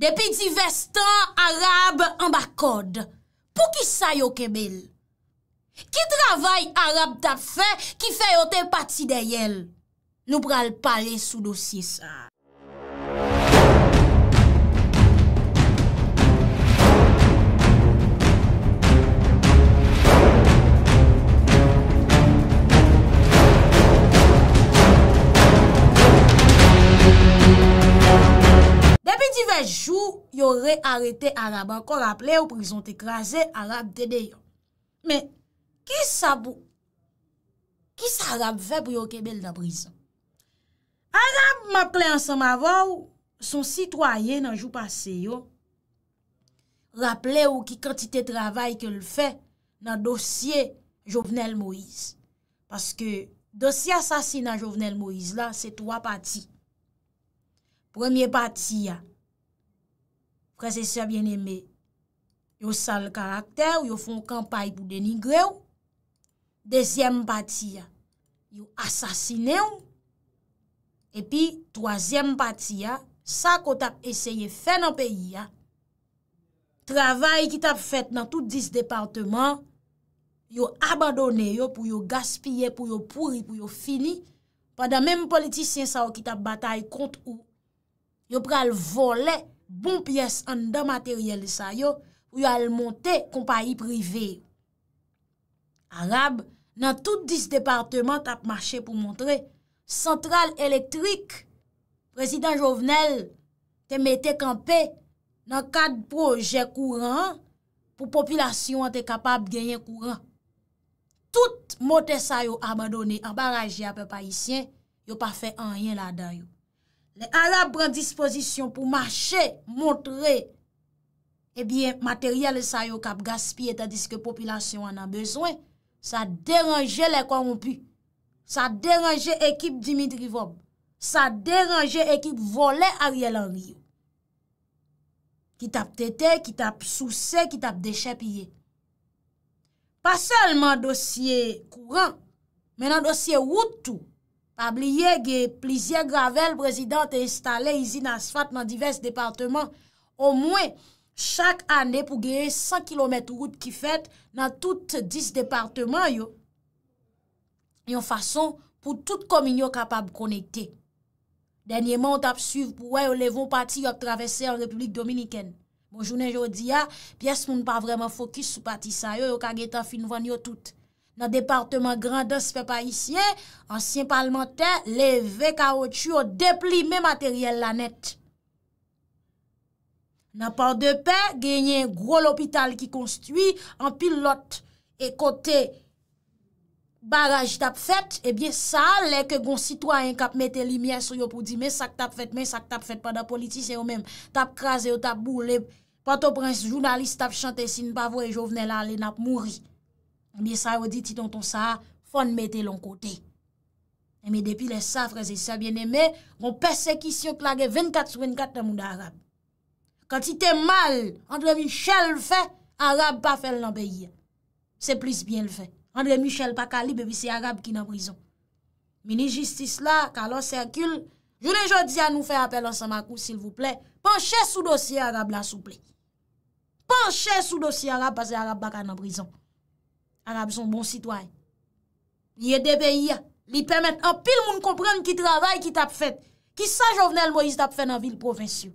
Depi di vestan Arab ambakod, pou ki sa yo kemel? Ki travay Arab tap fe, ki fe yo te pati deyel? Nou pral pale sou dosis an. Jou yore arete Arab Anko raple ou prizon te kraze Arab tede yo Men, kis sa pou Kis Arab fe pou yo kebel da prizon Arab Maple ansan mavo Son sitwaye nan jou pase yo Raple ou Ki kantite travay ke l fe Nan dosye Jovenel Moise Paske Dosye asasina Jovenel Moise la Se 3 pati Premier pati ya Kwa se se bien eme, yo sal karakter, yo fon kampay pou denigre ou. Dezyem pati ya, yo asasine ou. Epi, toazyem pati ya, sa ko tap eseye fe nan peyi ya. Travay ki tap fet nan tout dis departement, yo abadone yo pou yo gaspye, pou yo pouri, pou yo fini. Padan menm politisyen sa yo ki tap batay kont ou, yo pral vole ou. bon piyes an da materyel sa yo pou yo al monte kompayi prive. Arab nan tout dis departement tap mache pou montre, central elektrik, prezident jovenel, te mete kampe nan kad proje kouran pou populasyon te kapab genyen kouran. Tout mote sa yo abadone, abaraje apè paisyen, yo pa fe anyen la dayo. Le Arab bran disposisyon pou mache, montre, ebyen eh materyel sa yo kap gaspye, tadis ke populasyon an an bezwen, sa deranje le korompi, sa deranje ekip Dimitri Vob, sa deranje ekip volè Ariel Anriyo, ki tap tete, ki tap souse, ki tap deche pye. Pa selman dosye kouran, men an dosye woutou, Pabliye ge plizye gravel prezident te instale izi nasfat nan divers departement. O mwen chak ane pou geye 100 km route ki fet nan tout 10 departement yo. Yo fason pou tout kominyo kapab konekte. Denye moun tap suyv pou wè yo levon pati yo travesse an Republik Dominiken. Bon jounen jodi ya, piyes moun pa vreman fokus sou pati sa yo yo kage ta finvan yo tout. nan departement grandas fe pa isyen, ansyen parlementen, le ve ka otu yo depli me materyel la net. Nan pa de pe, genye en gro l'opital ki konstwi, an pil lot, e kote, baraj tap fet, e eh bie sa, le ke gon sitwa en kap mette li miye sou yo pou di, men sak tap fet, men sak tap fet, pa da politis yo men, tap kras yo, tap bou, le pato prens jounalist, tap chante sin, pa vwe jo vne la, le nap mouri. E mi sa yo di ti ton ton sa, fon mette lon kote. E mi depi le sa, freze si sa, bien eme, moun persekisyon klage 24 sou 24 nan moun da Arab. Kantite mal, Andre Michel le fe, Arab pa fel nan beye. Se plus bien le fe. Andre Michel pa kali, bebi se Arab ki nan brison. Mini justice la, kalon serkul, jounen jodi a nou fe apel ansan makou, s'il vous plè, panche sou dosi Arab la sou plè. Panche sou dosi Arab, panche sou dosi Arab, panche sou dosi Arab, panche sou dosi Arab, panche sou dosi Arab, An ap son bon sitwoy. Ye debe ya. Li pemet apil moun kompren ki travay ki tap fet. Ki sa Jovenel Moïse tap fet bon nan vil provinciyo.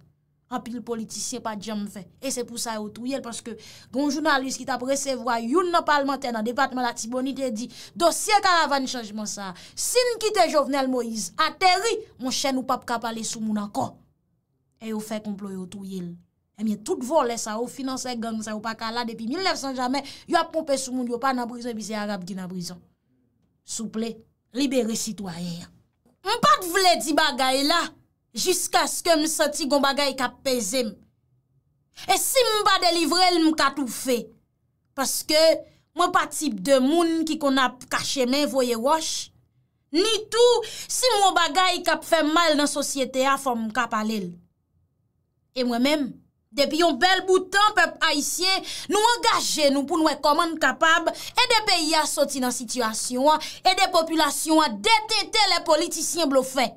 Apil politisyen pa djem fe. E se pou sa yo tou yel. Paske gon jounalist ki tap resevwa youn napalmante nan depatman la tibonite di. Dosye karavan chanjman sa. Sin ki te Jovenel Moïse. A teri moun chen ou pap kap ale sou moun akon. E yo fe komplo yo tou yel. E eh miye tout volè sa ou, finanse gang sa ou pa kala depi 1900 jamè, yo ap pompe sou moun yo pa nan brison bisye Arab di nan brison. Souple, libere si to ayer. M pa te vle di bagay la, jiska skè m senti kon bagay ka peze m. E si m pa delivre el m ka tou fe, paske mwen pa tip de moun ki kon ap kache men voye wosh, ni tou si m w bagay ka pfe mal nan sosyete a fòm m ka pale el. E mwen mèm, Depi yon bel boutan, pep Haitien nou angaje nou pou nou ekoman kapab e de peyi a soti nan situasyon a, e de populasyon a detente le politisyen blofè.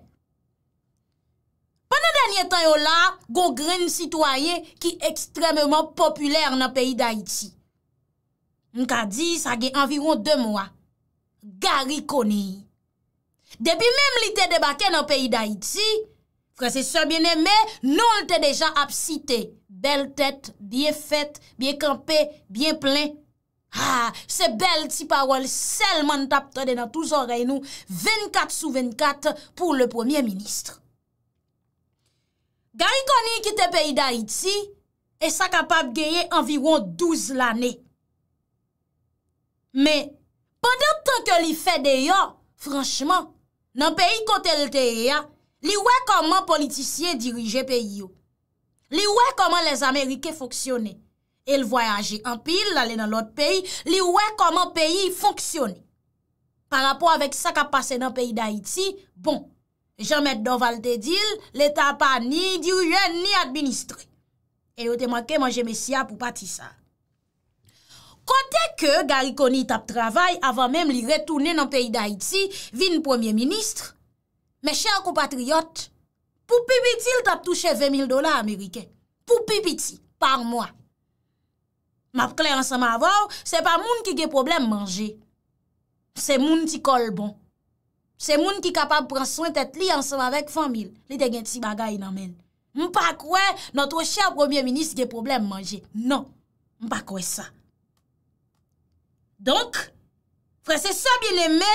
Panan danyen tan yo la, gongren sitwaye ki ekstrememan populèr nan peyi d'Haiti. Nkadi, sa ge environ 2 mwa. Gari kone. Depi menm li te debake nan peyi d'Haiti, frasesor bienemè, nou lte deja ap sitey. Bel tèt, bie fèt, bie kampè, bie plè. Ha, ah, se bel ti pawol selman tap tèdè nan touz orèy nou, 24 sou 24, pou le premier ministre. Gari koni ki te peyi da iti, e sa kapab geye anviron 12 l'anè. Me, pandan tan ke li fè deyo, franchman, nan peyi kote lteye ya, li wè koman politisyen dirije peyi yo. Li wè koman les Amerike foksyone. El voyaje an pi, lalè nan lot peyi, li wè koman peyi foksyone. Par apò avèk sa ka pase nan peyi da Iti, bon, jan met doval te dil, le ta pa ni diruyen ni administre. E yo te manke manje mesia pou pati sa. Kote ke gariko ni tap travay avan mèm li retounen nan peyi da Iti, vin pwemye ministre, me chèr kou patriyot, Pou pipiti, ta touche 20 000 dola Amerike. Pou pipiti, par mwa. M ap kle ansama avor, se pa moun ki ge problem manje. Se moun ki kol bon. Se moun ki kapab pran soyn tet li ansama vek famil. Li te gen ti bagay nan men. M pa kwe, noto chè premier-ministre ge problem manje. Non, m pa kwe sa. Donk, fwese sa bi lèmè,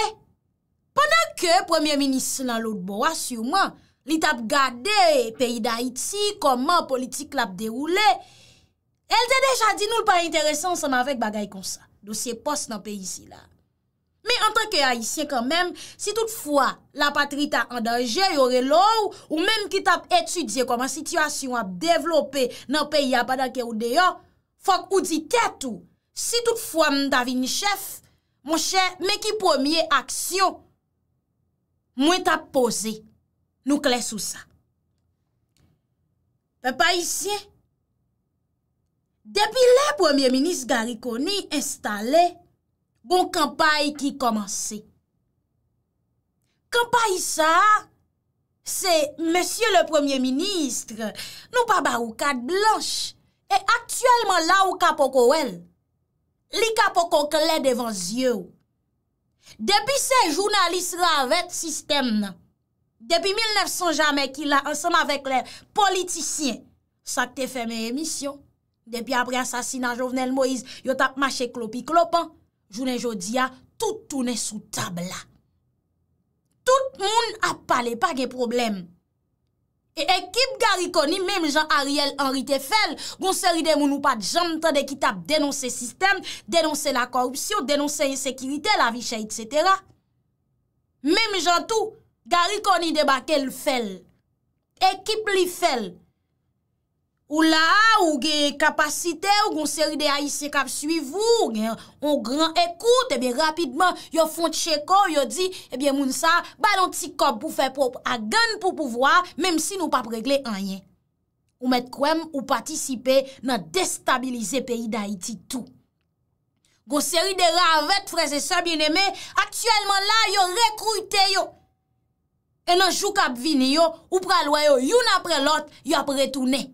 panan ke premier-ministre nan lout bo, asyou mwen, li tap gade peyi d'Haïti, koman politik lap deroule, el te deja di nou l pa interesan seman vek bagay kon sa, dosye pos nan peyi si la. Me an tanke Haïtien kanmem, si toutfwa la patri ta andanje, yore lou, ou menm ki tap etudye koman situasyon ap devlope nan peyi ap adanke ou deyo, fok ou di ketou. Si toutfwa mwen ta vi ni chef, mwen che, me ki pwemye aksyo, mwen tap posey. Nou kle sou sa. Pe pa isye, depi le premier ministre Garikoni installe bon kampaye ki komanse. Kampaye sa, se monsieur le premier ministre, nou pa baroukade blanche, e aktyelman la ou kapoko el, li kapoko kle devan zye ou. Depi se jounaliste la avet sistem nan, Depi 1900 jamè ki la ansem avèk lè politisyen, sa te fèmè emisyon. Depi apre asasina Jovenel Moïse, yo tap mache klopi klopan. Jounen jodi ya, tout toune sou tabla. Tout moun ap pale, pa gen problem. E ekip garikoni, mèm jan Ariel Henri Tefel, goun seri de moun ou pat jantan de ki tap denonse sistem, denonse la korupsyon, denonse yon sekirite, la vichè, etc. Mèm jan tou... Gari koni debake l fel, ekip li fel. Ou la, ou ge kapasite, ou gonseri de Aïtse kap suivou, ou gen yon gran ekoute, ebe eh rapidman, yo fon tche ko, yo di, ebe eh moun sa, balon ti kop pou fe pop, a gen pou pouvoa, mem si nou pap regle anyen. Ou met kouem, ou patisipe nan destabilize peyi da Aïti tou. Gonseri de Ravet, freze sa bineme, aktuellement la, yo rekruite yo. E nan chou kap vini yo, ou pralwayo youn apre lot, yop retounen.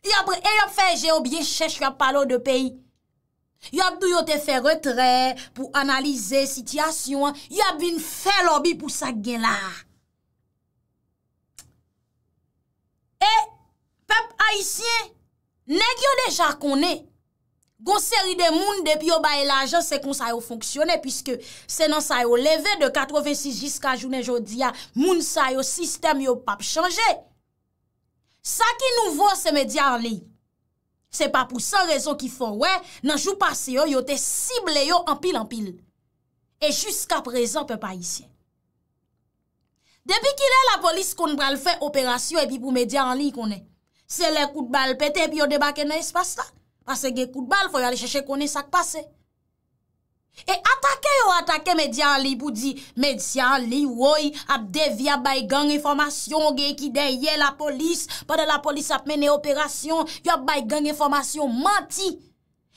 E yop feje obye chèche yop palo de peyi. Yop dou yote fe retre pou analize sityasyon, yop bin fe lobi pou sa gen la. E, pep haisyen, neg yo deja konen. Gon seri de moun depi yo baye la jan se kon sa yo fonksyone Piske senan sa yo leve de 86 jiska jounen jodi ya Moun sa yo sistem yo pap chanje Sa ki nouvo se medya an li Se pa pou sa rezon ki fon we Nan jou pase yo yo te sible yo an pil an pil E jiska prezen pe pa isye Depi ki le la polis kon pral fe operasyon epi pou medya an li kon e Se le kout bal pete epi yo debake nan espas la Ase gen kout bal, fò yon alè chèche konè sak pase. E atake yo atake medya an li pou di medya an li woy ap devya baygan informasyon gen ki den yè la polis, padè la polis ap menè operasyon, yon baygan informasyon manti.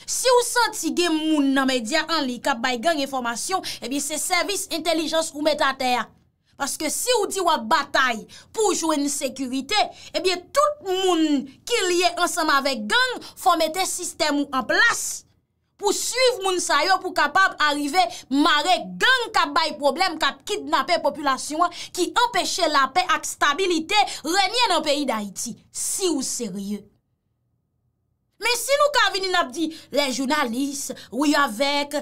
Si ou santi gen moun nan medya an li kap baygan informasyon, ebi se servis intelijans ou met atè ya. Paske si ou di wap batay pou jwene sekurite, ebyen eh tout moun ki liye ansama vek gang fomete sistem ou an plas pou suyv moun sayo pou kapab arrive mare gang kap bay problem kap kidnapè populasyon ki empèche la pe ak stabilite renyen an peyi d'Haïti si ou serye. Men si nou ka vini nap di, le jounalist, ou yo avek,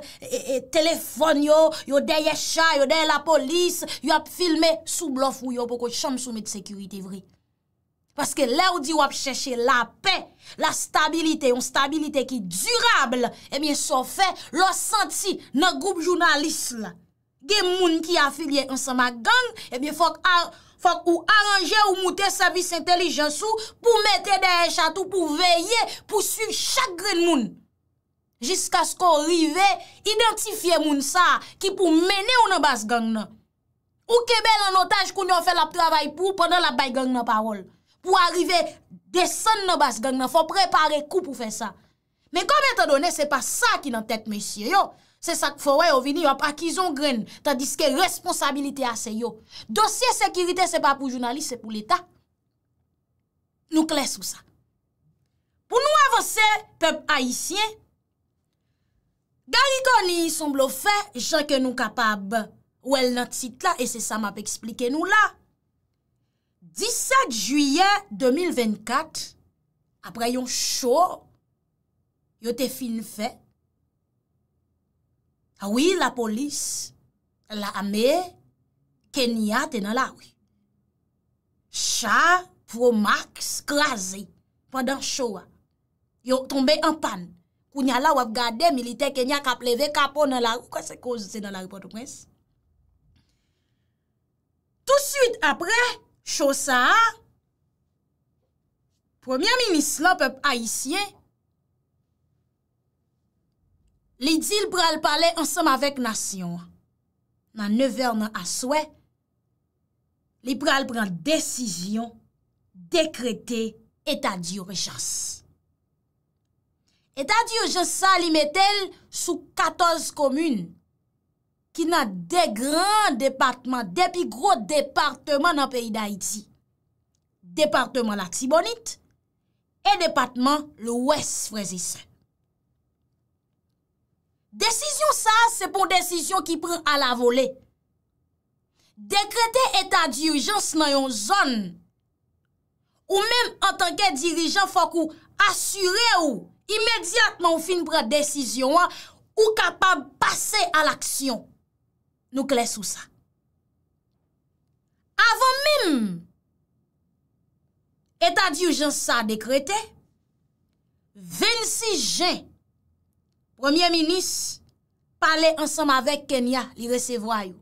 telefon yo, yo deye chan, yo deye la polis, yo ap filme sou blof ou yo pou ko chanm sou met sekurite vri. Paske le ou di yo ap cheshe la pe, la stabilite, yon stabilite ki durable, e mi sou fe, lo senti nan goup jounalist la. Gen moun ki afilye ansama gang, e mi fok a... Fòk ou aranje ou moutè sa vis intelijensou pou mette derè chatou, pou veye, pou suiv chagre moun. Jiska sko rive, identifye moun sa ki pou mene ou nan bas gang nan. Ou kebel an otaj koun yon fè la travay pou, pwè nan la bay gang nan parol. Pwè arrive desan nan bas gang nan, fòk prepare kou pou fè sa. Men kom eto donè, se pa sa ki nan tèt mèsyè yo. Se sak fowè yo vini, yo ap akizon gren, ta diske responsabilite ase yo. Dosye sekirite se pa pou jounaliste, se pou l'Etat. Nou kles ou sa. Pou nou avose pep aisyen, gari koni yi somblou fe, jan ke nou kapab ou el natit la, e se sa map eksplike nou la. 17 juyen 2024, apre yon show, yo te film fe, Awi ah la polis la ame Kenya te nan la wè. Cha promak sklaze padan chowa. Ah. Yo tombe an pan. Kou nya la wap gade milite Kenya kap leve kapon nan la wè. Kwa se koze se nan la ripot ou mwes? Tout suite apre, chosa a, ah. premya minis la pep haisyen, li di l pral pale ansam avek nasyon, nan 9 er nan aswe, li pral pran desisyon dekrete etadio rejans. Etadio je san li metel sou 14 komun ki nan de gran departman, de pi gro departman nan peyi da iti. Departman la Tibonit e departman le oues frezisek. Desisyon sa, se pon desisyon ki pran ala vole. Dekrete etat dirijans nan yon zon, ou menm an tanke dirijans fok ou asyre ou, imediatman ou fin pran desisyon an, ou kapab pase al aksyon. Nou kles ou sa. Avan menm, etat dirijans sa dekrete, 26 jen, Premier Minis pale ansam avek Kenya li resevwa yo.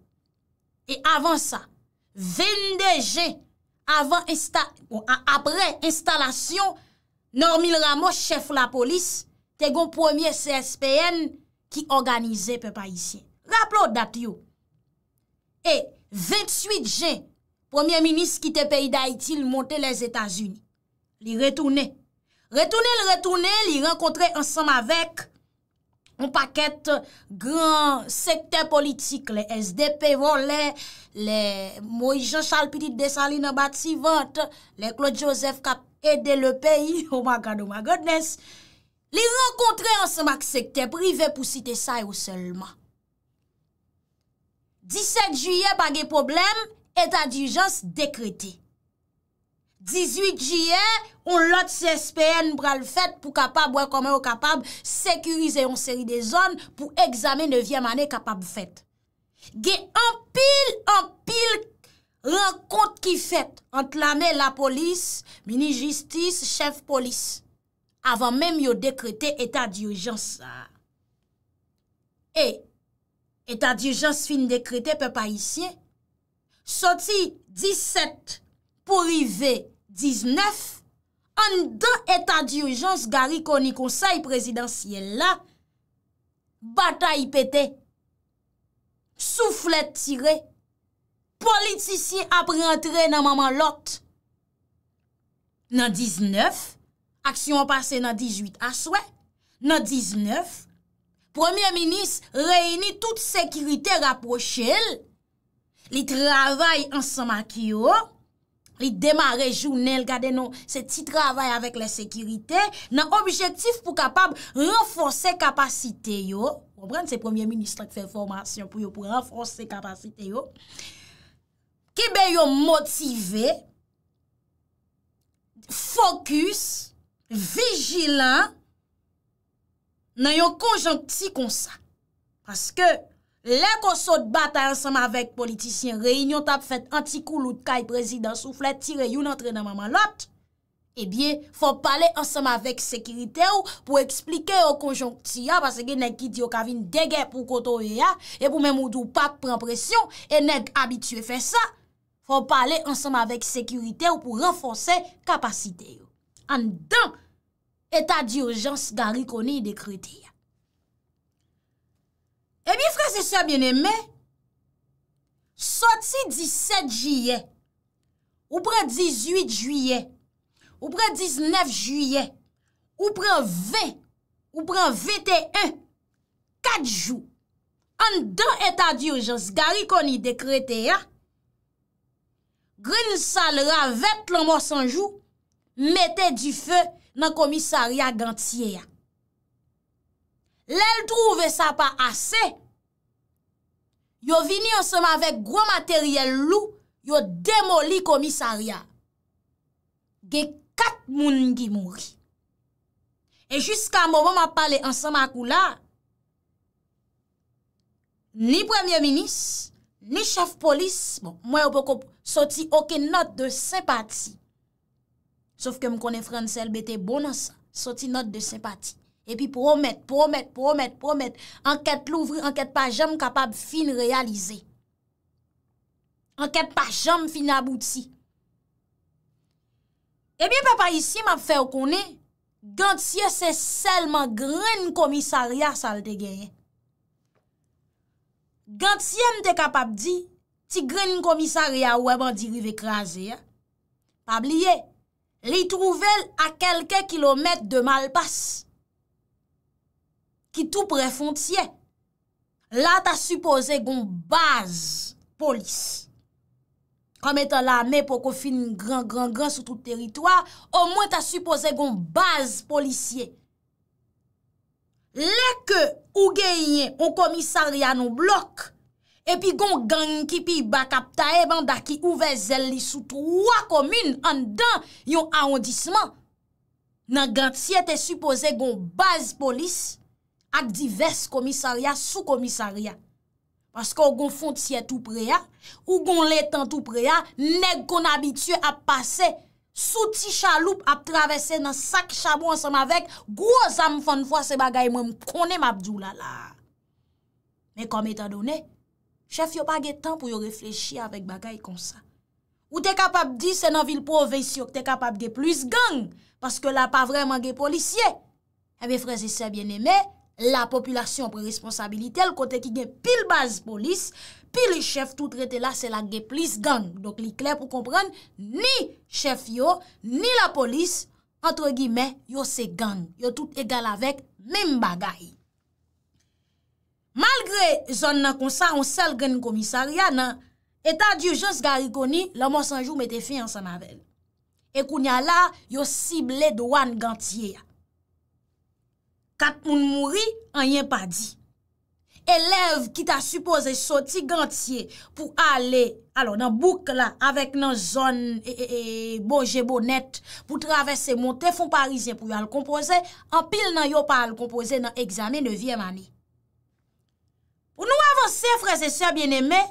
E avan sa, 22 gen, apre instalasyon, Normil Ramos, chef la polis, tego premier CSPN ki organize pe pa isye. Rapplo dat yo. E 28 gen, Premier Minis kite peyi da Haiti li monte les Etats-Unis. Li retoune. Retoune li retoune, li renkontre ansam avek Un paket gran sekte politik, le SDP volè, le Moïse Jean-Charles Petit de Saline bat si vante, le Claude Joseph kat ede le peyi, oh my God, oh my Godness. Li renkontre an semak sekte privè pou site sa yo selman. 17 juye bagè problem, etan dijans dekrete. 18 jiyè, on loti S.P.N. bral fèt pou kapab wè komè wè kapab sekurize yon seri de zon pou egzame 9è manè kapab fèt. Ge anpil, anpil renkont ki fèt anklanè la polis, mini-justis, chef polis, avan mèm yo dekrete etat di urjans. E, etat di urjans fin dekrete pe pa isyen, soti 17 jiyè, Po rive 19, an dan etan dirijans gari koni konsay prezidansye la, batay pete, souflet tire, politisye apre entre nan maman lot. Nan 19, aksyon a pase nan 18 aswe, nan 19, Premier Minis reini tout sekirite raposhe, li travay ansan makyo, ri demare jounel, gade nou se ti travay avèk lè sekirite, nan objektif pou kapab renforse kapasite yo, pou bran se Premier Ministre ki fè formasyon pou yo, pou renforse kapasite yo, ki bè yo motive, fokus, vigilan, nan yo konjanti konsa. Paske, Lè kon sot bata ansem avèk politisyen reynyon tap fèt antikou lout kaj prezidans ou flè tire yon antrenman man lot, e bie fò pale ansem avèk sekirite ou pou eksplike yo konjonk ti ya, pase gen nèk ki di yo kavine degè pou koto yo ya, e pou mè moudou pa prempresyon, e nèk abitue fè sa, fò pale ansem avèk sekirite ou pou renfonse kapasite yo. An dan, etat di urjans gari koni dekrete ya. E eh mi fra se sa bine me, soti 17 juye, ou pre 18 juye, ou pre 19 juye, ou pre 20, ou pre 21, 4 jou, an dan etat di urjans gari koni dekrete ya, gren salra vet loma 100 jou, mette di fe nan komisaria gantiye ya. Lèl drouve sa pa asè, yo vini anseman vek gwo materyèl lou, yo demoli komisarya. Ge kat moun gi mouri. E jiska mou mou mwa pale anseman akou la, ni premier-minist, ni chef-polis, bon, mwen yo pekop, soti okey not de sempati. Sof ke m konen fran sel bete bonan sa, soti not de sempati. E pi promett, promett, promett, promett, anket l'ouvri, anket pa jem kapab fin realize. Anket pa jem fin abouti. Ebyen papa, isi m ap fè w konen, gantye se selman gren komisarya sal te genye. Gantye m te kapab di, ti gren komisarya wè ban dirive krasi. Pa bliye, li trouvel a kelke kilomet de malpas. ki tou pre fontye, la ta suppose gon baz polis. Kome tan la me pou kon fin gran, gran, gran sou tout teritwa, o mwen ta suppose gon baz polisye. Leke ou genye ou komisaryan ou blok, epi gon gen yon kipi bakap tae ban da ki ouve zel li sou touwa komine an dan yon aondisman, nan gant si te suppose gon baz polis, ak divers komisarya, sou komisarya. Paske ou gon fon tsyet ou preya, ou gon letan ou preya, neg kon abitye ap pase, sou ti chaloup ap travese nan sak chabo ansam avek, gwo zan fwane fwa se bagay mwen konen mabdou lala. Men kom etadone, chef yo pa ge tan pou yo reflechi avek bagay konsa. Ou te kapap di, se nan vil po vey si yo, te kapap ge plus gang, paske la pa vreman ge polisye. Ebe freze se bieneme, la populasyon pre-responsabilite, el kote ki gen pil baz polis, pil chef tout rete la, se la gen plis gang. Dok li kler pou kompren, ni chef yo, ni la polis, entre gimè, yo se gang. Yo tout egal avek, men bagay. Malgre zon nan konsa, on sel gen komisaryan, etan diyo jons garikoni, la monsanjou mette fiyan san avèl. E kounya la, yo sible do an gantye ya. Kat moun mouri, an yen pa di. Elev ki ta suppose soti gantye pou ale, alo nan bouk la, avek nan zon e, e, e, boje bonet pou travesse monte fon parizien pou yon al kompoze, an pil nan yon pa al kompoze nan egzane 9e mani. Ou nou avansè, freze, sè bienemè,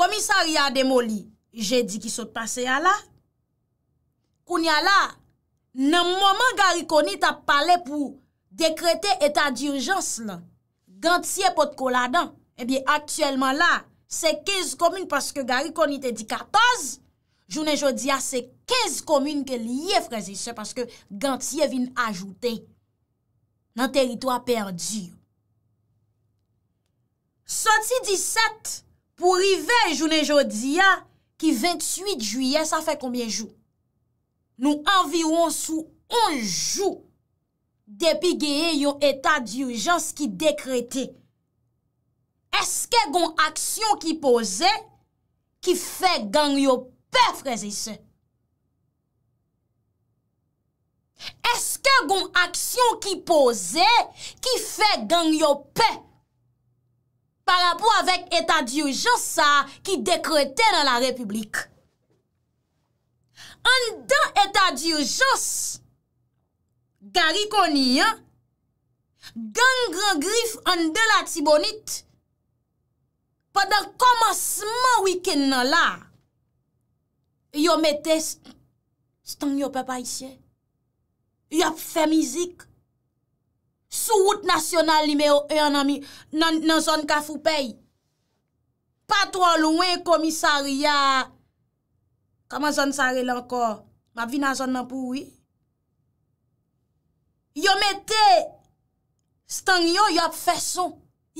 komisari a demoli, jè di ki sote pase yala, koun yala, nan mwaman Garikoni ta pale pou dekrete etat dirijans la, Gantye pot koladan, ebyen aktuelman la, se 15 komine, paske Garikoni te di 14, Jounen Jodia se 15 komine ke liye frezi, se paske Gantye vin ajoute, nan teritoa perdi. Soti 17, pou rive Jounen Jodia, ki 28 juyen, sa fe konbyen jouk? Nou anviron sou anjou depi geye yo etat di urjans ki dekrete. Eske gon aksyon ki pose ki fe gang yo pe freze se? Eske gon aksyon ki pose ki fe gang yo pe parapou avèk etat di urjans sa ki dekrete nan la republik? an dan etadir jos, gari koni ya, gangre grif an dan la tibonit, padan komasman wiken nan la, yo metes, stang yo pepa isye, yo ap fe mizik, souwout nasyonal li me yo e anami, nan son ka foupey, patro lwen komisari ya, Kama zon sa re lankor, ma vi nan zon nan pouwi. Yo me te, stang yo yop feson,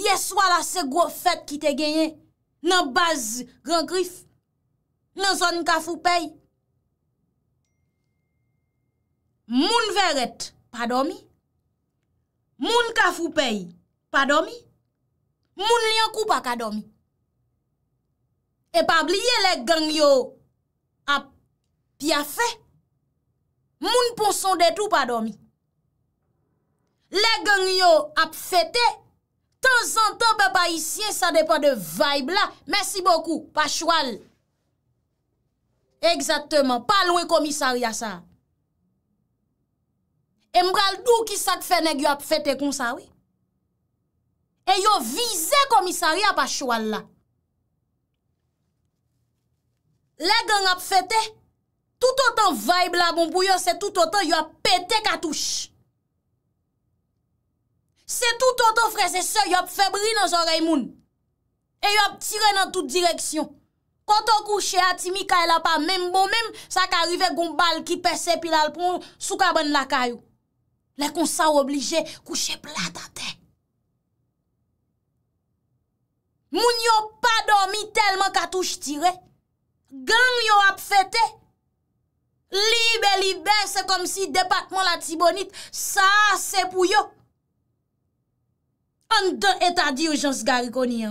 yeswa la se gwo fet ki te genyen, nan baz renkrif, nan zon kafu pey. Moun veret, pa domi. Moun e kafu pey, pa domi. Moun liankou pa ka domi. E pabli ye lek gang yo, Ya fe Moun ponson de tou pa do mi Le gen yo ap fete Tan zan ton beba isye Sa de pa de vibe la Mersi bokou Pachoual Eksatman Palwe komisaria sa E mkal dou ki sak fe Neg yo ap fete kon sa we E yo vize komisaria Pachoual la Le gen ap fete toutotan bon, vaib la bon pou yo se toutotan yop pete katouche. Se toutotan frese se yop febri nan zorey moun, e yop tire nan tout direksyon. Koto kouche atimi kaya la pa menm bon menm, sa ka rive gombal ki perse pilal pou moun soukaban la kayo. Lekon sa ou obligé kouche platate. Moun yop pa domi telman katouche tire, gang yop ap fete, Libe, libe, se kom si depakman la tibonit, sa se pou yo. An dan eta dirijans gari konye.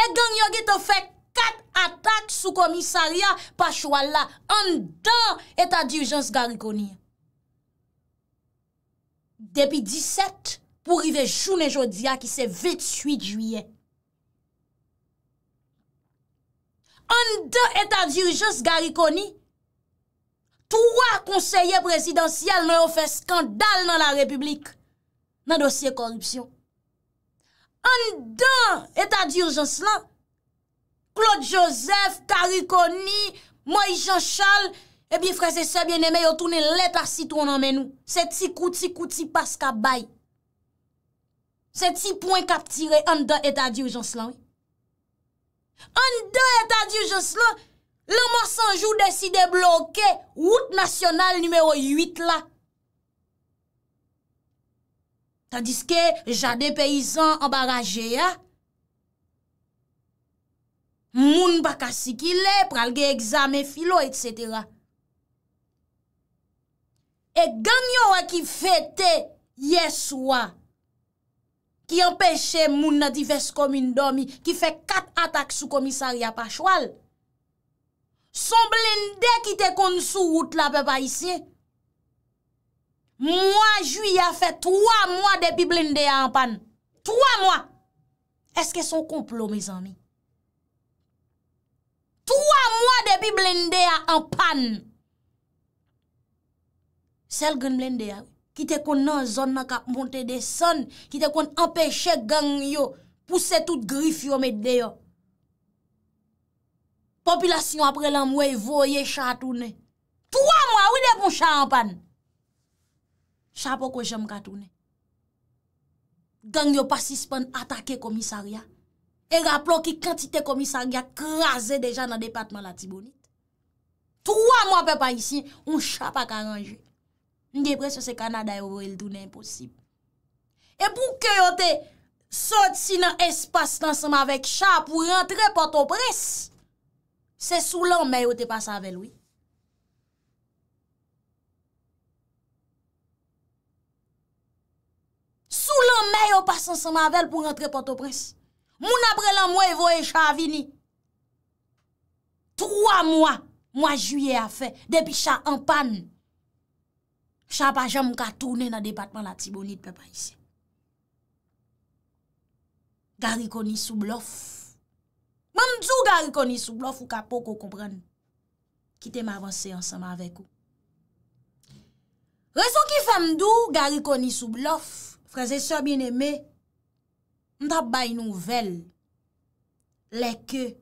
E gen yo geto fe kat atak sou komisarya pa chou ala. An dan eta dirijans gari konye. Depi 17, pou rive jounen jodia ki se 28 juye. An dan etat dirijons Garikoni, touwa konseye presidansyal nou yo fe skandal nan la republik, nan dosye korupsyon. An dan etat dirijons lan, Claude Joseph, Garikoni, moi Jean Charles, ebi frese sebyen eme yo toune leta sitounan menou. Se ti kouti kouti paska bay. Se ti pouen kap tire an dan etat dirijons lan wè. An de et a diou jous lò, lò monsanjou deside bloke wout nasyonal nimeyo 8 la. Tadiske jade peyizan ambaraje ya. Moun baka sikile, pralge eksam e filo et setera. E ganyo wakifete yes wak. Ki empèche moun na divers komin do mi, ki fè kat atak sou komisari apachwal. Son blindè ki te kon sou wout la pe pa isi. Mwa ju ya fè 3 mwa depi blindè an pan. 3 mwa. Eske son komplot, me zan mi? 3 mwa depi blindè an pan. Sel gen blindè an pan. ki te kon nan zon man ka monte de son, ki te kon empèche gang yo pousse tout grif yo met deyo. Popilasyon apre lan mwen voye chan toune. Troye mwen wile pou chan anpan. Bon chan pou ko jem katoune. Gang yo pasispan atake komisarya. E raplon ki kantite komisarya krasè deja nan departman la tibouni. Troye mwen pe pa yisi, un chan pa ka anjou. Nge pres yo se Kanada yo vwe l doon e imposib. E pou ke yo te sot si nan espas tan seman vek chan pou rentre poto pres, se sou lan men yo te pasan vel wye. Sou lan men yo pasan seman vel pou rentre poto pres, moun apre lan mwen y voye chan vini. Troa mwen, mwen juye a fe, depi chan an pan mwen. chan pa jan mou ka toune nan depatman la tibonit pe pa isi. Gari koni sou blof, mou mdou gari koni sou blof ou ka pou kou kompran, kite m avanse ansanman avek ou. Resou ki femdou, gari koni sou blof, freze sou bin eme, mdou bay nouvel, leke,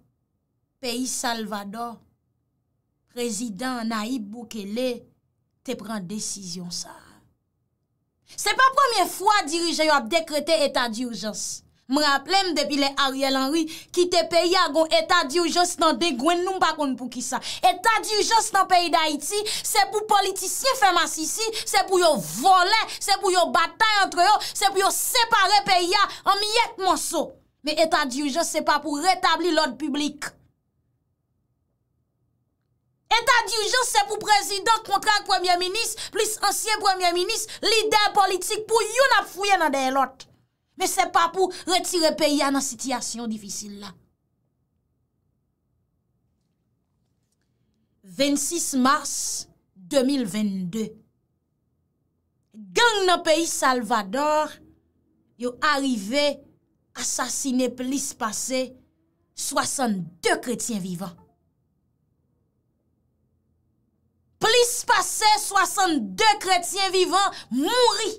peyi Salvador, rezidan naib boukele, leke, Te pren desisyon sa. Se pa premier fwa dirije yo a dekrete etat di urjans. M raple m depi le Ariel Henry ki te peya kon etat di urjans nan degwen noum pa kon pou ki sa. Etat di urjans nan peyi da iti, se pou politisyen fèm asisi, se pou yo vole, se pou yo batay antre yo, se pou yo separe peya, amyek monsou. Me etat di urjans se pa pou retabli lode publik. Eta dirijon se pou prezident kontra premier-minist, plis ansyen premier-minist, lider politik pou yon ap fwye nan dey lot. Men se pa pou retire peya nan sityasyon difisil la. 26 mars 2022, gang nan peyi Salvador yo arrive asasine plis pase 62 kretien viva. blis pase, 62 kretien vivan, mouri.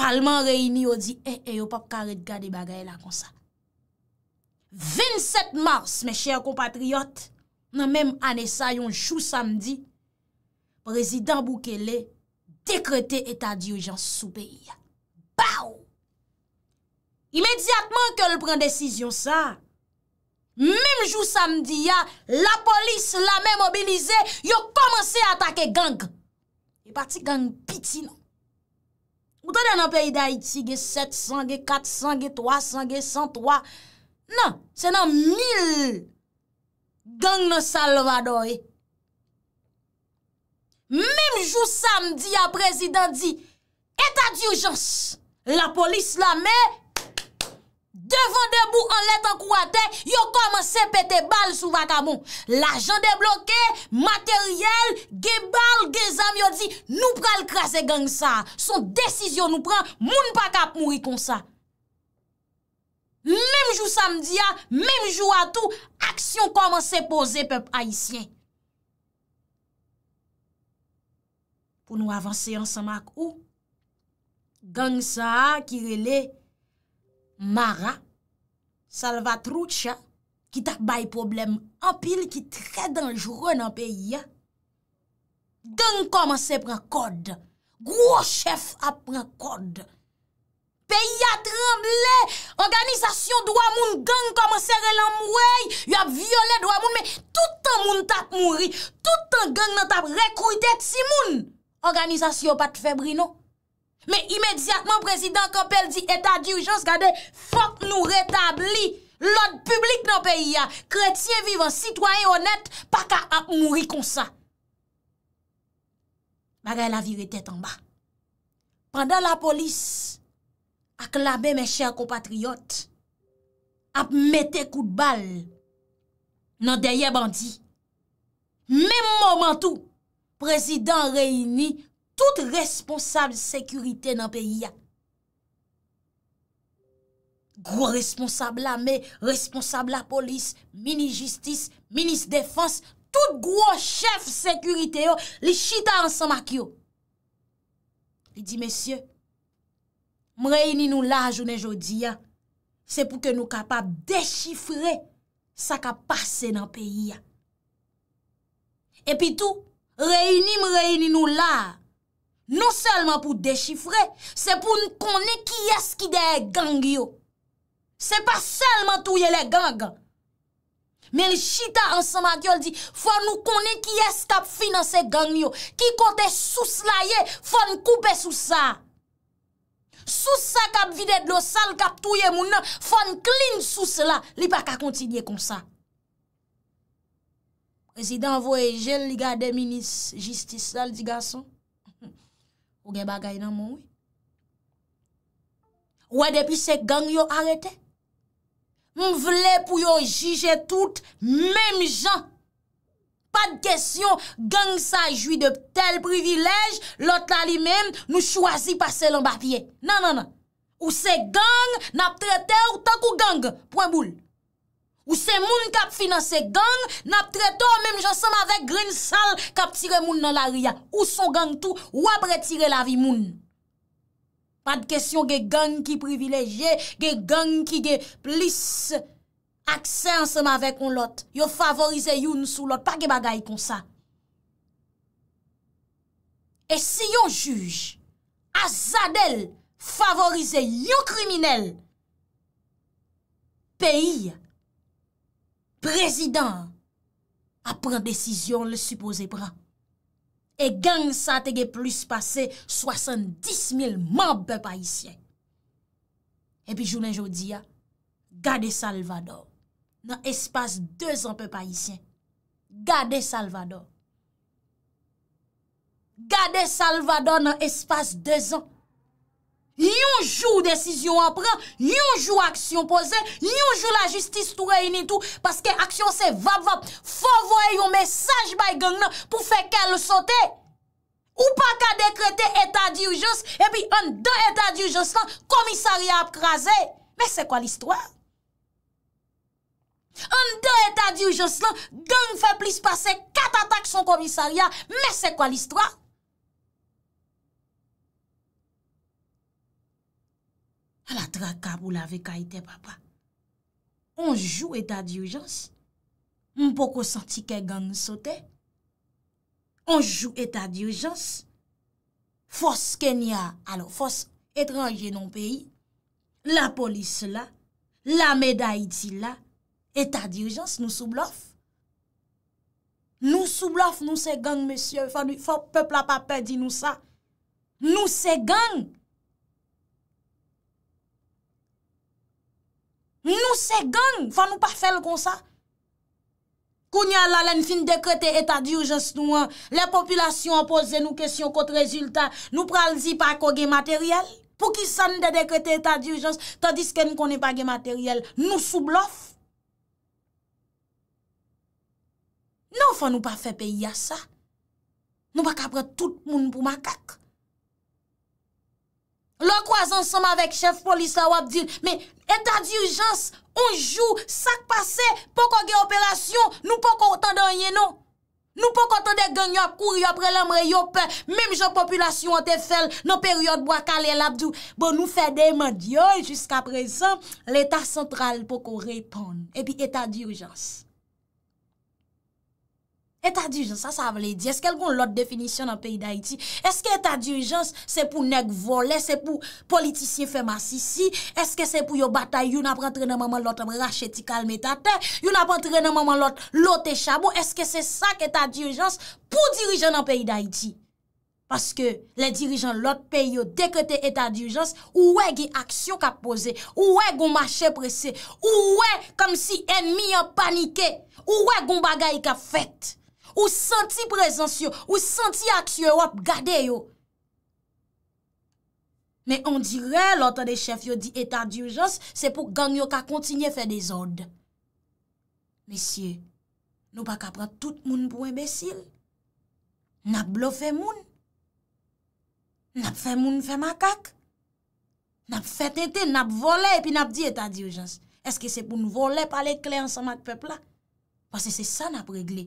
Palman reyni yo di, e, eh, e, eh, yo pa kare de gade bagay la konsa. 27 mars, me chèr compatriot, nan mèm anè sa yon chou samdi, prezident Boukele, dekrete etadi ou jans sou peyi. Baw! Imediatman ke l pren desisyon sa, Mèm jou samdi ya, la polis la mè mobilize, yo komanse atake gang. E pati gang piti nan. Ou tè nan peyi da iti, ge 700, ge 400, ge 300, ge 103. Nan, se nan 1000 gang nan Salvadori. Mèm jou samdi ya, prezident di, etat di oujans, la polis la mè mobilize. Devon debou an let an kouate, yo koman se pete bal sou vakamon. L'ajan de bloke, materyel, ge bal, ge zam, yo di, nou pral kras e gang sa. Son desisyon nou pran, moun pa kap mouri kon sa. Memjou samdia, memjou atou, aksyon koman se pose pep haisyen. Pou nou avanse yon samak ou, gang sa ki reley. Mara, Salvatroucha, ki tak bay problem anpil ki tre dangere nan peyi. Geng koman se pren kode, gwo chef ap pren kode. Peyi atremble, organizasyon dwa moun geng koman se relan mwey, yap viole dwa moun, me toutan moun tap mouri, toutan geng nan tap rekrutet si moun. Organizasyon pat febrino. Men imediatman prezident kapel di etat dirijons gade fok nou retabli lod publik nan peyi ya. Kretien vivan, sitwayen onet, paka ap mouri konsa. Bagay la viri tete anba. Pandan la polis, ak labe me chèr kompatriyot, ap mette kout bal nan deye bandi. Men momentou, prezident reyni kompatriyot. tout responsable sekurite nan peyi ya. Gwo responsable la me, responsable la polis, mini-jistis, mini-defens, tout gwo chef sekurite yo, li chita ansan mak yo. Li di, mesye, mreini nou la jounen jodi ya, se pou ke nou kapap deshifre sa kapase nan peyi ya. E pi tou, mreini mreini nou la, Nou selman pou dechifre, se pou nou konen ki yes ki de gengyo. Se pa selman touye le gengan. Men chita ansama kyo di, fwa nou konen ki yes kap finanse gengyo. Ki kote sous la ye, fwa nou koupe sous sa. Sous sa kap vide dlo sal kap touye mounan, fwa nou klinde sous la. Li pa ka kontinye kon sa. Prezident vwe jel li gade minis jistis sal di gason. Ou gen bagay nan moun wè? Ou wè depi se gang yo arete? M vle pou yo jije tout, mèm jan. Pa d'kesyon, gang sa jwi de tel privilèj, lot la li mèm, nou chwazi pasel an bapye. Nan nan nan. Ou se gang, nap trete ou takou gang. Pwen boul. Ou se moun kap finanse gang, nap treto mèm jansèm avèk green sal kap tire moun nan la ria. Ou son gang tou, wap re tire la vi moun. Pad kesyon ge gang ki privileje, ge gang ki ge plis akse ansèm avèk on lot. Yo favorize youn sou lot, pa ge bagay kon sa. E si yon juj, a zadel favorize yon kriminel, peyi, A pren desisyon le supose pran E gen sa tege plus pase Soasan dismil man pe paisyen E pi jounen jodi ya Gade Salvador Nan espase 2 an pe paisyen Gade Salvador Gade Salvador nan espase 2 an Yonjou desisyon apren, yonjou aksyon pose, yonjou la justis tou reyni tout, paske aksyon se vap vap, favoye yon mesaj bay gang nan pou fek el sote. Ou pa ka dekrete etat dirjons, epi an de etat dirjons lan, komisari ap krasen. Men se kwa listwa? An de etat dirjons lan, gang fe plis pase kat atak son komisari, men se kwa listwa? An de etat dirjons lan, gang fe plis pase kat atak son komisari, men se kwa listwa? A la trakab ou la ve ka ite papa. On jou etat di urjans. Mpoko santi ke gang nou sote. On jou etat di urjans. Fos Kenya, alo fos etranje nou peyi. La polis la. La meda iti la. Etat di urjans nou sou blof. Nou sou blof nou se gang, monsieur. Fos pepla pape di nou sa. Nou se gang. Nou se gang, fa nou pa fel kon sa. Kounya la len fin dekrete etat diurjens nou an, le populasyon an pose nou kesyon kote rezultat, nou pralzi pa akon gen materyel. Pou ki san de dekrete etat diurjens, ta diske nou konen pa gen materyel, nou sou blof. Nou fa nou pa fe pe ya sa. Nou pa kapre tout moun pou makak. Lò kwa zan som avèk chèf polis la wap di, mè, etat di urjans, on jou sak pase, pou kon gen operasyon, nou pou kon otan den yè nou. Nou pou kon otan den gen yop, kou yop, relèm re yop, mèm jò populasyon an te fel, nou peryot bo akalè labdou, bon nou fè deman diyo, jiska prezant, l'etat sentral pou kon repon, epi etat di urjans. Eta dirijans, sa sa vle di. Eske el kon lot definisyon nan peyi da iti? Eske eta dirijans se pou nek vole? Se pou politisyen fe masisi? Eske se pou yo batay? You na prantre nan maman lot am racheti kalme ta te? You na prantre nan maman lot lote chabo? Eske se sa ke eta dirijans pou dirijan nan peyi da iti? Paske le dirijan lot peyo dekote eta dirijans, ouwe ge aksyon ka pose? Ouwe gon mache prese? Ouwe kon si enmi yo panike? Ouwe gon bagay ka fete? Ou senti presens yo, ou senti a kye wap gade yo. Men on di re lotan de chef yo di etat di urjans, se pou gang yo ka kontinye fe desod. Mesye, nou pa kapran tout moun pou embesil? Nap blo fe moun? Nap fe moun fe makak? Nap fe tete, nap vole, epi nap di etat di urjans? Eske se pou nou vole pa le kle ansan mak pepla? Pase se sa nap regle.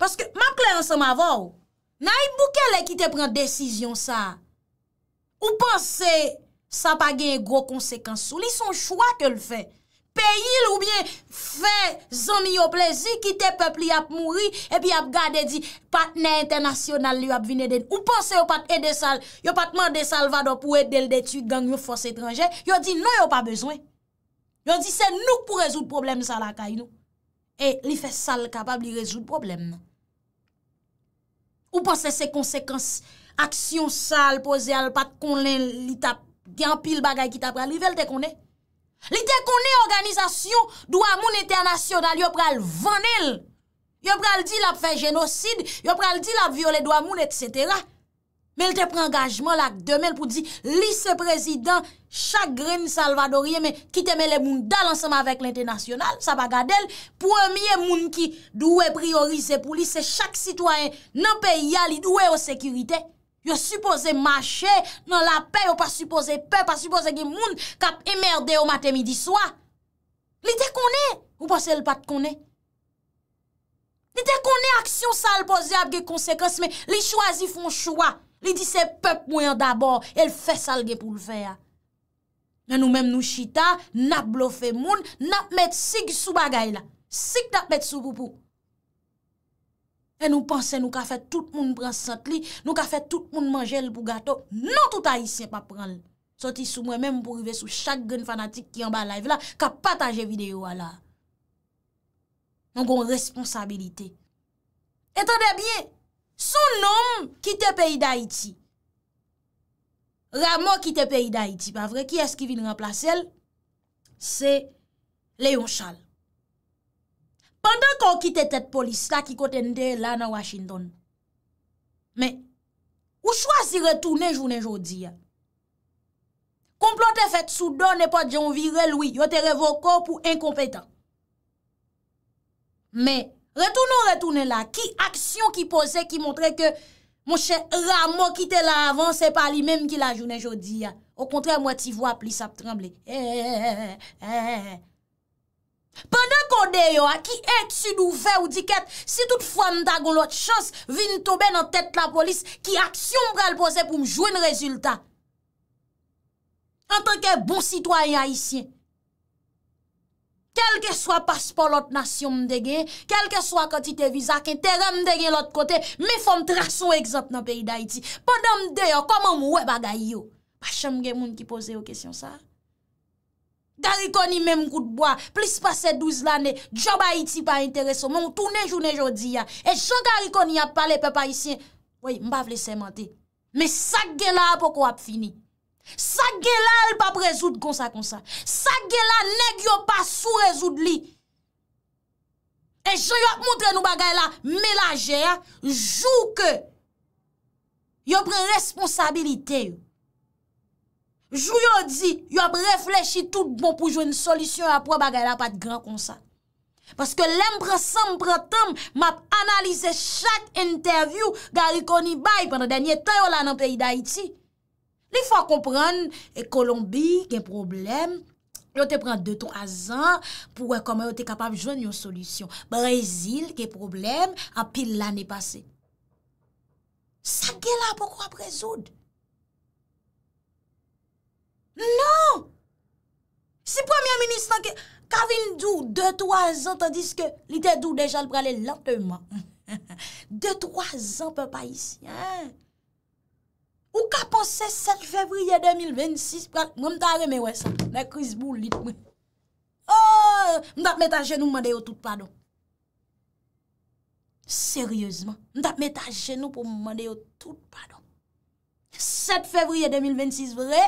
Paske, ma klè ansè ma vòw, nan yi bouke lè ki te pren desisyon sa, ou panse, sa pa gen yi gro konsekans sou, li son chwa ke l'fè. Pè yil ou bien fè, zon yi yo plezi, ki te pepli ap mouri, epi ap gade di, patne internasyonal li yo ap vine den. Ou panse, yo pat edesal, yo patman desal vado pou edel detu gang yo fòs etranjè, yo di nou yo pa bezwen. Yo di, se nou pou rezout problem sa la kay nou. E li fè sal kapab li rezou problem. Ou pan se se konsekans, aksyon sal, pose al pat kon len, li tap, di an pil bagay ki tap pral, li vel te konen. Li te konen organizasyon, do amoun internasyonal, yo pral van el. Yo pral di la fè genosid, yo pral di la viole do amoun, etc. Men li te prangajman lak demen pou di, li se prezidant, Chagren Salvadori e me kiteme le moun dal ansama vek l'internasyonal, sa bagadel, pwemye moun ki dwe priorize pou li se chak sitwoyen nan pe yali dwe o sekirite. Yo suppose mache nan la pe ou pa suppose pe, pa suppose gen moun kap emerde ou mate midi swa. Li de kone, ou pa se l pat kone? Li de kone aksyon sal pose ap ge konsekons, me li chwazi fon chwa. Li di se pep mwen dabor, el fe sal gen pou l fe a. Men nou menm nou chita, nan blofe moun, nan met sig sou bagay la. Sig nan met sou poupou. Men nou pense nou ka fè tout moun pransant li, nou ka fè tout moun manje l pou gato. Non tout Haitien pa pran li. Soti sou mwen menm pou rive sou chak gen fanatik ki yon ba live la, ka pataje video wala. Non kon responsabilite. Etan de bie, sou nom ki te peyi da Haiti. Ramon ki te peyi da iti, pa vre, ki eski vin remplase el? Se Leonchal. Pendan kon ki te tet polis, la ki kote nde la nan Washington. Men, ou chwa si retoune jounen joudi ya? Komplote fet soudo ne pa diyon virel, oui, yo te revoko pou enkompetan. Men, retounon retounen la, ki aksyon ki pose ki montre ke... Mon chè raman ki te la avan se pa li menm ki la jounen jodi ya. Ou kontre mwen ti vwa pli sa p tremble. Pendan kon deyo a ki ek su nou ve ou diket, si tout fwa mta goun lot chans, vin tobe nan tèt la polis ki aksyon mwen al pose pou mjouen n rezultat. An tanke bon sitwayen haisyen, kelke swa paspo lot nasyon mdegye, kelke swa konti te vizak, teren mdegye lot kote, me fom trasyon egzant nan peri da iti. Podan mde yo, koman mwe bagay yo? Pachan mge moun ki pose yo kesyon sa? Garikoni men mkoutboa, plis pase 12 lane, job a iti pa intereso, mwen toune jounen jodi ya, e jok garikoni ap pale pe pa isyen, woy, mbavle semente. Me sak gen la apoko ap fini. Sa gè la el pa prezout konsa konsa. Sa gè la neg yo pa sou rezout li. E jè yo ap montre nou bagay la mè la jè ya, jou ke yo pren responsabilite yo. Jou yo di, yo ap reflechi tout bon pou jwen solisyon apwa bagay la pat gran konsa. Paske lempre san pre tem, map analize chak entervyou gari koni bay pwè nan denye tè yo la nan peyi da iti. Li fwa kompran Kolombi e gen problem, yo te pran de ton azan pou wè koman yo te kapav jwen yon solusyon. Brezil gen problem apil l'an e pase. Sa gè la pou kwa prezoud? Non! Si premier ministre tanke, Kavin dou 2-3 an tandis ke li te dou deja l'pralè lanteman. 2-3 an pou pa isi. Ha! Ou ka panse 7 fevriye 2026? Mwen ta reme wè sa. Nè kriz boulit mwen. Oh! Mwen tap mèt a jenou mwen deyo tout padon. Seryozman. Mwen tap mèt a jenou pou mwen deyo tout padon. 7 fevriye 2026 vre?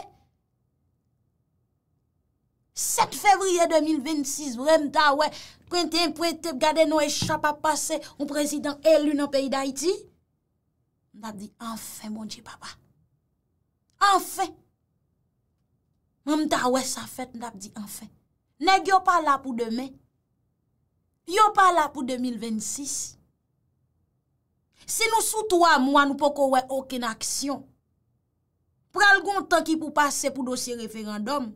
7 fevriye 2026 vre mwen ta wè. Kwen te mpwete gade nou e chapap pase ou prezident elu nan peyi da iti? Mwen tap di, anfen mwen bon di papa. Anfen, mwen mta wè sa fèt, mwen ap di anfen. Nèk yo pa la pou demè, yo pa la pou 2026. Se nou sou to a mwen, nou pou kowe okèn aksyon. Pral goun tan ki pou pase pou dosye referandom.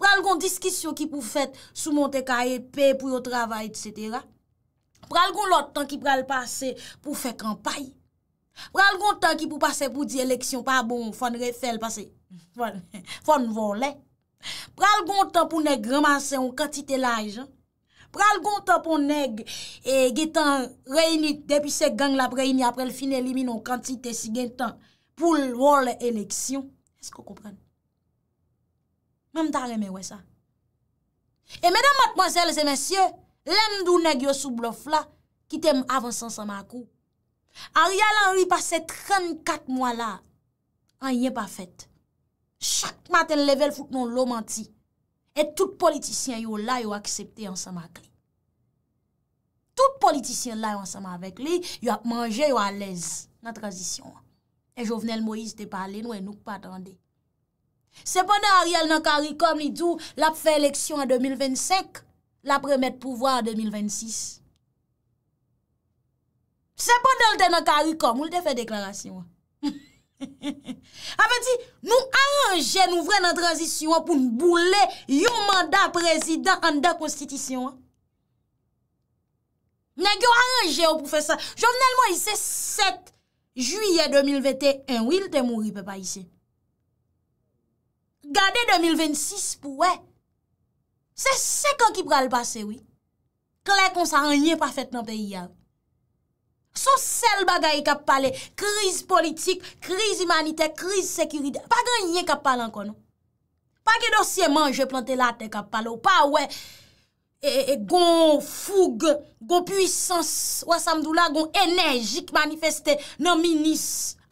Pral goun diskisyon ki pou fèt sou montè kaye, pè pou yo travay, etc. Pral goun lot tan ki pral pase pou fèt kampay. pral gontan ki pou pase pou di eleksyon pa bon fon re fel pase fon volen pral gontan pou neg remanse yon kantite laj pral gontan pou neg e, gitan reyni depi se gang la preyni apre l finel imi yon kantite si gen tan pou l volen eleksyon esko kompran mem ta reme we sa e medan matmazel zemensye lemdou neg yo sou blof la ki tem avansan sa makou Ariel anri pase 34 mwa la, an yen pa fet. Chak maten level fout non lo manti. Et tout politisyen yo la yo aksepte ansama ak li. Tout politisyen la yo ansama avèk li, yo ap manje yo alèz nan tradisyon. E jo vnen l Moïse te pale nou e nouk pa atande. Se bonnen Ariel nan karikom li djou, la ap fè eleksyon an 2025, la ap remèd pouvoi an 2026. Se pa delte nan karikon, mou lte fe deklarasyon. Ape di, nou aranje nou vre nan tranzisyon pou mboule yon manda prezident an da konstitisyon. Mne gyo aranje ou pou fe sa. Jou vnel mwen ise 7 juye 2021, wil te mouri pe pa ise. Gade 2026 pou we, se 5 an ki pral pase wii. Kler kon sa anye pa fet nan peyi yaw. Sos sel bagay kap pale, kriz politik, kriz imanite, kriz sekiride. Pagan yon kap pale an kon nou. Pagan yon dosye manje plantelate kap pale ou pa we, e, e, e gon foug, gon puysans, wa samdou la, gon enerjik manifeste nan minis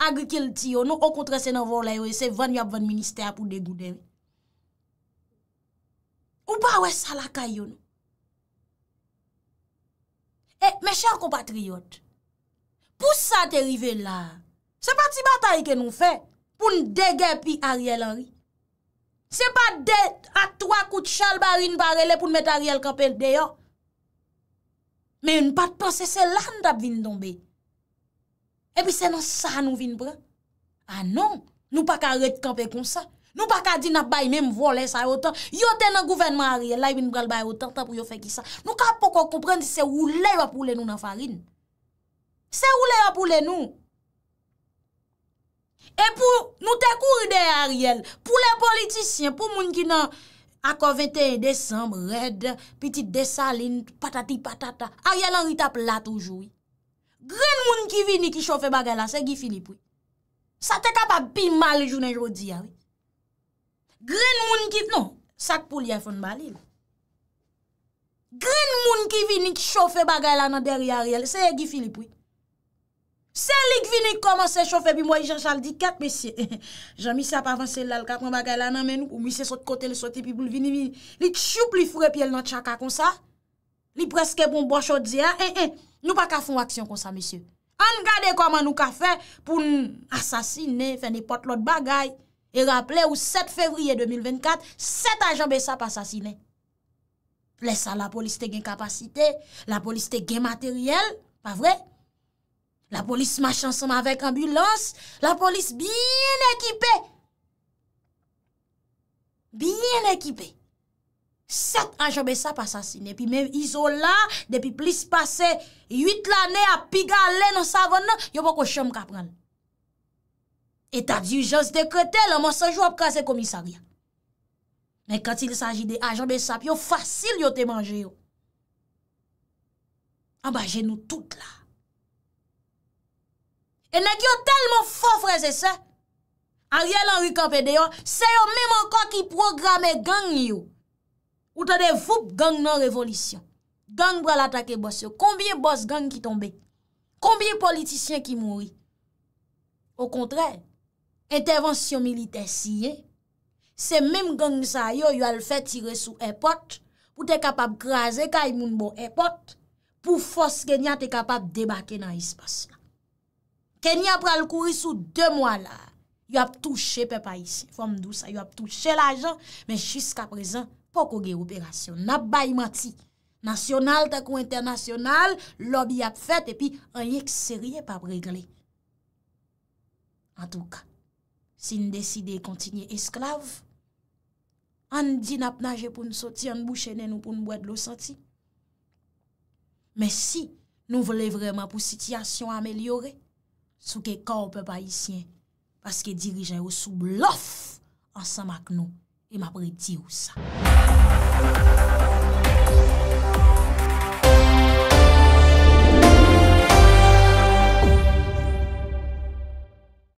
agrikel ti yo, nou okontre se nan volay yo, e se van yap van minister apou degou den. Ou pa we salakay yo nou. E, me chan komatriot, Pous sa te rive la, se pa ti batay ke nou fe, pou nou degè pi a riel anri. Se pa det a 3 kout chal barin barele pou nou met a riel kapel deyo. Me yon pat panse se lan tap vin donbe. E pi se nan sa nou vin pre. A non, nou pa ka ret kapel kon sa. Nou pa ka di na bay menm vole sa yotan. Yon ten a gouvenman a riel la yon pral bay yotan, tap yon fe ki sa. Nou ka po kon kompren di se ou le wap ou le nou nan farin. Se ou le a pou le nou? E pou nou te kou ride a riel, pou le politisyen, pou moun ki nan akon 21 e Desembre, red, pitit desaline, patati patata, a riel an rita platoujou. Gren moun ki vin ni ki chofe bagay la, se gifinipou. Sa te kapab pimba le jounen jodi a. Ah, Gren moun ki... Non, sak pou liye fon bali. Gren moun ki vin ni ki chofe bagay la nan deri a riel, se gifinipou. Se li k vini komanse chowfe bi mwa i jen chal di ket, mesye, jan misye ap avanse lal katman bagay lan anmen ou misye sot kote le sote pi pou l vini mi, li tchoup li fure pi el nan chaka kon sa, li preske bon bwa chodze eh, ya, eh, eh. nou pa ka fon aksyon kon sa, mesye. An gade koman nou ka fe pou nou asasine, fe ne pot lot bagay, e rapple ou 7 fevriye 2024, 7 ajan besap asasine. Le sa la poliste gen kapasite, la poliste gen materiel, pa vre? La polis mache ansanman vek ambulans La polis byen ekipe Byen ekipe 7 ajan besap asasine Pi mèv izola Depi plis pase 8 lane A piga lè nan savon nan Yo ah bò kò chèm kapran Etat djoujans dekote Lè mò sajou ap kaze komisaryan Mè kèt il saji de ajan besap Yo fasil yo te manje yo Abaje nou tout la E nag yo telman faw freze se, a riyal an rikap e deyon, se yo mèm an ka ki programe gang yo, ou tade voup gang nan revolisyon. Gang bral atake boss yo, konbien boss gang ki tombe, konbien politisyen ki mouri. Ou kontre, intervensyon milite siye, se mèm gang sa yo yo al fè tire sou epote, pou te kapab graze ka imoun bo epote, pou fos genya te kapab debake nan ispasyon. ke ni ap pral kouri sou de mwa la, y ap touche pepa isi, fom dou sa, y ap touche la jan, men chiska prezan, poko ge operasyon, nap bay mati, nasyonal takou internasyonal, lobby ap fet, epi, an yek seri e pap regle. An tou ka, si n deside kontinye esklav, an di nap nage pou n soti, an bou chene nou pou n bwad lo soti, men si nou vle vreman pou sityasyon amelyore, Sou ke kor pe bayisyen, paske dirijen ou sou blof ansan mak nou, e m apre ti ou sa.